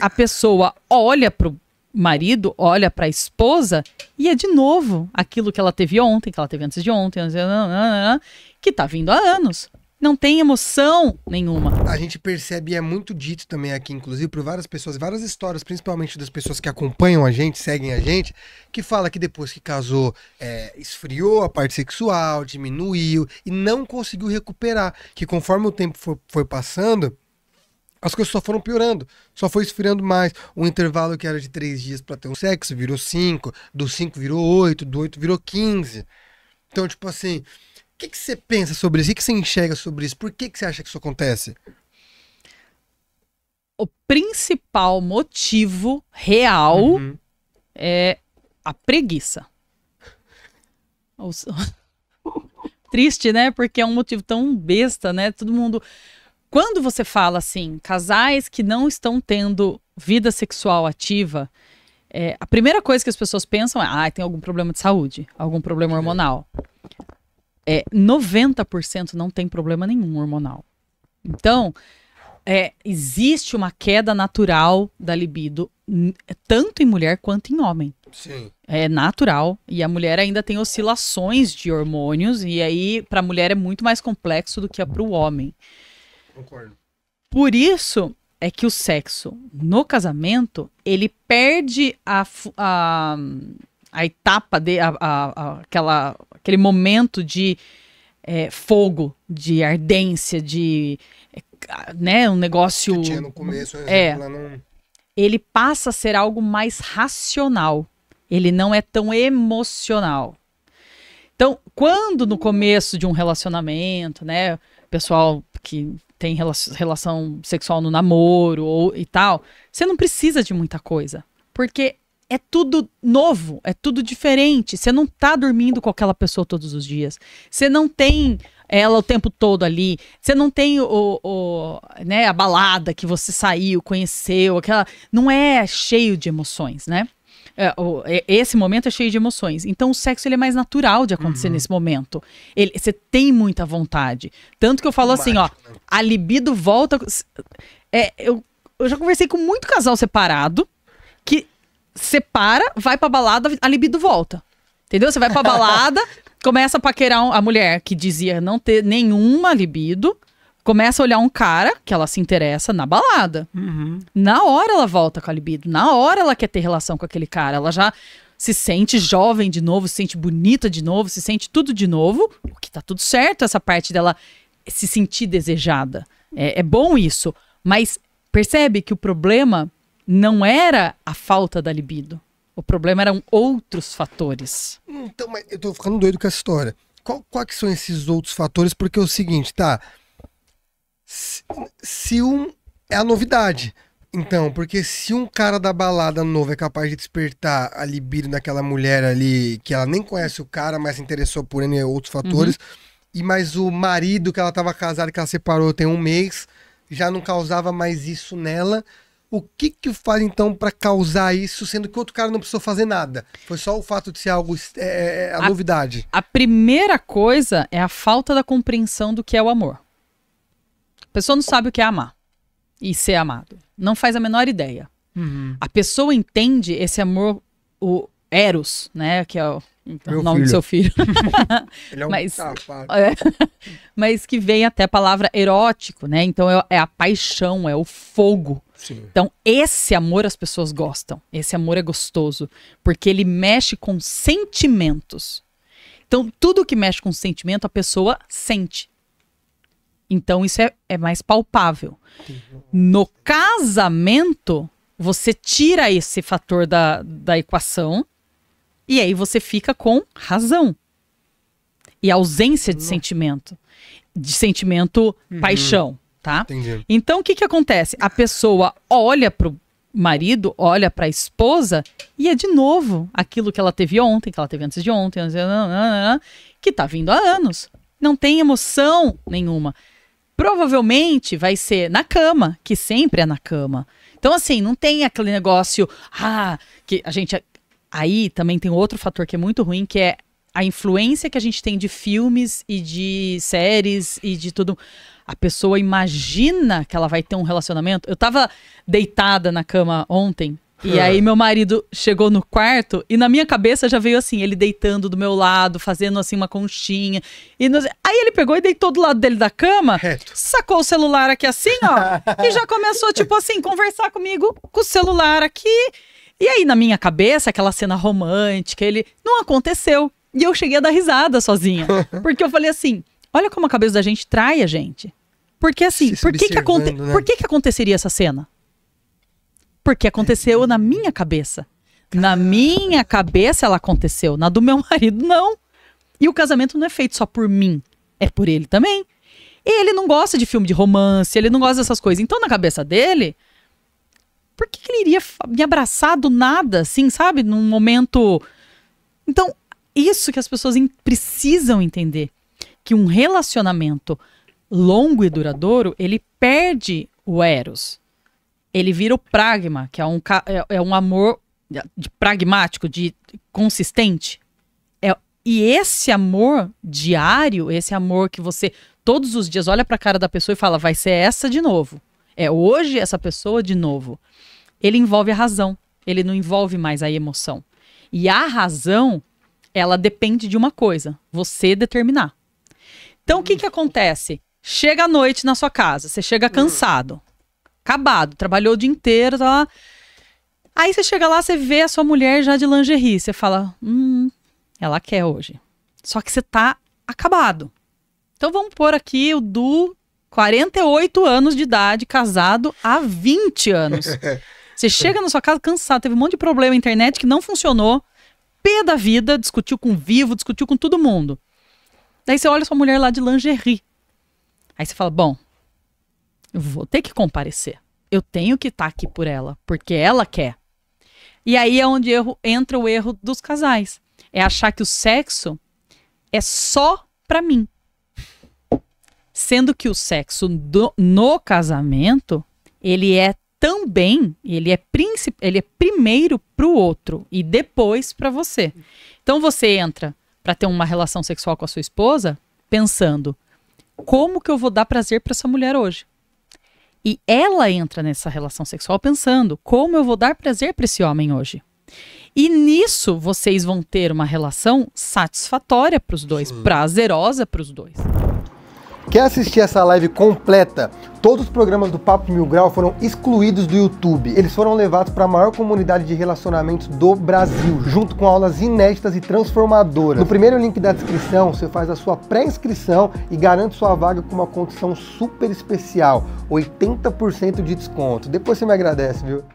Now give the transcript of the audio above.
a pessoa olha pro marido, olha pra esposa e é de novo aquilo que ela teve ontem, que ela teve antes de ontem, que tá vindo há anos. Não tem emoção nenhuma. A gente percebe, e é muito dito também aqui, inclusive, por várias pessoas, várias histórias, principalmente das pessoas que acompanham a gente, seguem a gente, que fala que depois que casou, é, esfriou a parte sexual, diminuiu e não conseguiu recuperar. Que conforme o tempo foi passando, as coisas só foram piorando, só foi esfriando mais. O intervalo que era de três dias para ter um sexo virou cinco, do cinco virou oito, do oito virou quinze. Então, tipo assim, o que, que você pensa sobre isso? O que, que você enxerga sobre isso? Por que, que você acha que isso acontece? O principal motivo real uhum. é a preguiça. Triste, né? Porque é um motivo tão besta, né? Todo mundo. Quando você fala assim, casais que não estão tendo vida sexual ativa, é, a primeira coisa que as pessoas pensam é: ah, tem algum problema de saúde, algum problema hormonal. É, 90% não tem problema nenhum hormonal. Então, é, existe uma queda natural da libido, tanto em mulher quanto em homem. Sim. É natural. E a mulher ainda tem oscilações de hormônios, e aí, para a mulher, é muito mais complexo do que é para o homem. Concordo. Por isso é que o sexo no casamento, ele perde a, a, a etapa, de, a, a, aquela, aquele momento de é, fogo, de ardência, de é, né, um negócio... Que tinha no começo, é, não... Ele passa a ser algo mais racional. Ele não é tão emocional. Então, quando no começo de um relacionamento, né, pessoal que tem relação sexual no namoro ou, e tal, você não precisa de muita coisa. Porque é tudo novo, é tudo diferente. Você não tá dormindo com aquela pessoa todos os dias. Você não tem ela o tempo todo ali. Você não tem o, o, né, a balada que você saiu, conheceu, aquela. Não é cheio de emoções, né? É, esse momento é cheio de emoções. Então o sexo ele é mais natural de acontecer uhum. nesse momento. Você tem muita vontade. Tanto que eu falo assim, ó, a libido volta. É, eu, eu já conversei com muito casal separado que separa, vai pra balada, a libido volta. Entendeu? Você vai pra balada, começa a paquerar a mulher que dizia não ter nenhuma libido começa a olhar um cara que ela se interessa na balada. Uhum. Na hora ela volta com a libido, na hora ela quer ter relação com aquele cara. Ela já se sente jovem de novo, se sente bonita de novo, se sente tudo de novo, o que tá tudo certo, essa parte dela se sentir desejada. É, é bom isso, mas percebe que o problema não era a falta da libido. O problema eram outros fatores. Então, mas eu tô ficando doido com essa história. Qual, qual que são esses outros fatores? Porque é o seguinte, tá? se, um. É a novidade. Então, porque se um cara da balada novo é capaz de despertar a libido naquela mulher ali, que ela nem conhece o cara, mas se interessou por e né, outros fatores, uhum. e mais o marido que ela estava casada, que ela separou tem um mês, já não causava mais isso nela. O que que faz então para causar isso, sendo que outro cara não precisou fazer nada? Foi só o fato de ser algo é, é, é, a, a novidade. A primeira coisa é a falta da compreensão do que é o amor pessoa não sabe o que é amar e ser amado. Não faz a menor ideia. Uhum. A pessoa entende esse amor, o Eros, né? Que é o, o nome filho. do seu filho. Ele é um mas, é, mas que vem até a palavra erótico, né? Então é, é a paixão, é o fogo. Sim. Então, esse amor as pessoas gostam. Esse amor é gostoso. Porque ele mexe com sentimentos. Então, tudo que mexe com sentimento, a pessoa sente. Então isso é, é mais palpável. No casamento, você tira esse fator da, da equação e aí você fica com razão e ausência de sentimento, de sentimento uhum. paixão, tá? Entendi. Então o que que acontece? A pessoa olha pro marido, olha para a esposa e é de novo aquilo que ela teve ontem, que ela teve antes de ontem, que tá vindo há anos. Não tem emoção nenhuma provavelmente vai ser na cama, que sempre é na cama. Então, assim, não tem aquele negócio, ah, que a gente. Aí também tem outro fator que é muito ruim, que é a influência que a gente tem de filmes e de séries e de tudo. A pessoa imagina que ela vai ter um relacionamento. Eu tava deitada na cama ontem e ah. aí meu marido chegou no quarto e na minha cabeça já veio assim, ele deitando do meu lado, fazendo assim uma conchinha. E aí ele pegou e deitou do lado dele da cama, Reto. sacou o celular aqui assim, ó, e já começou tipo assim conversar comigo com o celular aqui. E aí na minha cabeça, aquela cena romântica, ele não aconteceu. E eu cheguei a dar risada sozinha, porque eu falei assim: "Olha como a cabeça da gente trai a gente". Porque assim, por que que, aconte... né? por que que aconteceria essa cena? Porque aconteceu na minha cabeça. Na minha cabeça ela aconteceu, na do meu marido não. E o casamento não é feito só por mim, é por ele também. E ele não gosta de filme de romance, ele não gosta dessas coisas. Então, na cabeça dele, por que, ele iria me abraçar do nada, assim, sabe? Num momento. Então, isso que as pessoas precisam entender: que um relacionamento longo e duradouro, ele perde o Eros ele vira o pragma, que é um, é, é, um amor de pragmático, de consistente. É, e esse amor diário, esse amor que você todos os dias olha para a cara da pessoa e fala, vai ser essa de novo. É hoje essa pessoa de novo. Ele envolve a razão, ele não envolve mais a emoção. E a razão, ela depende de uma coisa, você determinar. Então o que que acontece? Chega a noite na sua casa, você chega cansado acabado, trabalhou o dia inteiro, tá lá. Aí você chega lá, você vê a sua mulher já de lingerie, você fala, hum, ela quer hoje. Só que você tá acabado. Então vamos pôr aqui o Du, 48 anos de idade, casado há 20 anos. Você chega na sua casa cansado, teve um monte de problema na internet que não funcionou, pé da vida, discutiu com vivo, discutiu com todo mundo. Daí você olha a sua mulher lá de lingerie. Aí você fala, bom, vou ter que comparecer. Eu tenho que estar tá aqui por ela, porque ela quer. E aí é onde erro, entra o erro dos casais. É achar que o sexo é só para mim. Sendo que o sexo do, no casamento, ele é também, ele é príncipe, ele é primeiro pro outro e depois para você. Então você entra para ter uma relação sexual com a sua esposa pensando: como que eu vou dar prazer para essa mulher hoje? E ela entra nessa relação sexual pensando: como eu vou dar prazer para esse homem hoje? E nisso vocês vão ter uma relação satisfatória para os dois, Sim. prazerosa para os dois. Quer assistir essa live completa? Todos os programas do Papo Mil Grau foram excluídos do YouTube. Eles foram levados para a maior comunidade de relacionamentos do Brasil, junto com aulas inéditas e transformadoras. No primeiro link da descrição, você faz a sua pré-inscrição e garante sua vaga com uma condição super especial, 80% de desconto. Depois você me agradece, viu?